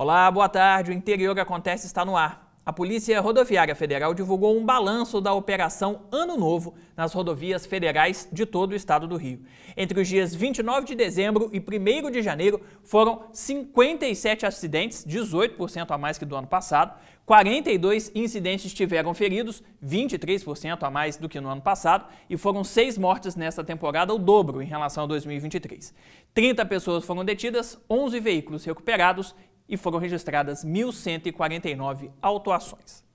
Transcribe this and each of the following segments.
Olá, boa tarde. O interior acontece está no ar. A Polícia Rodoviária Federal divulgou um balanço da Operação Ano Novo nas rodovias federais de todo o estado do Rio. Entre os dias 29 de dezembro e 1 de janeiro foram 57 acidentes, 18% a mais que do ano passado. 42 incidentes tiveram feridos, 23% a mais do que no ano passado, e foram seis mortes nesta temporada, o dobro em relação a 2023. 30 pessoas foram detidas, 11 veículos recuperados e foram registradas 1.149 autuações.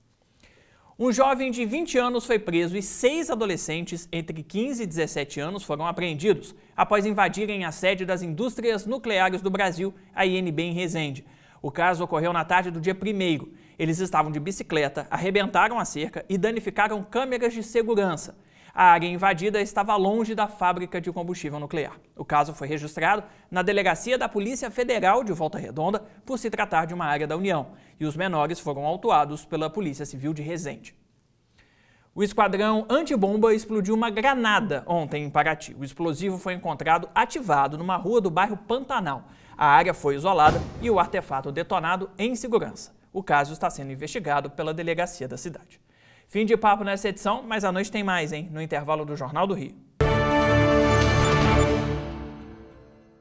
Um jovem de 20 anos foi preso e seis adolescentes entre 15 e 17 anos foram apreendidos após invadirem a sede das Indústrias Nucleares do Brasil, a INB em Resende. O caso ocorreu na tarde do dia 1. Eles estavam de bicicleta, arrebentaram a cerca e danificaram câmeras de segurança. A área invadida estava longe da fábrica de combustível nuclear. O caso foi registrado na delegacia da Polícia Federal de Volta Redonda por se tratar de uma área da União, e os menores foram autuados pela Polícia Civil de Resende. O esquadrão antibomba explodiu uma granada ontem em Paraty. O explosivo foi encontrado ativado numa rua do bairro Pantanal. A área foi isolada e o artefato detonado em segurança. O caso está sendo investigado pela delegacia da cidade. Fim de papo nessa edição, mas à noite tem mais, hein? No intervalo do Jornal do Rio.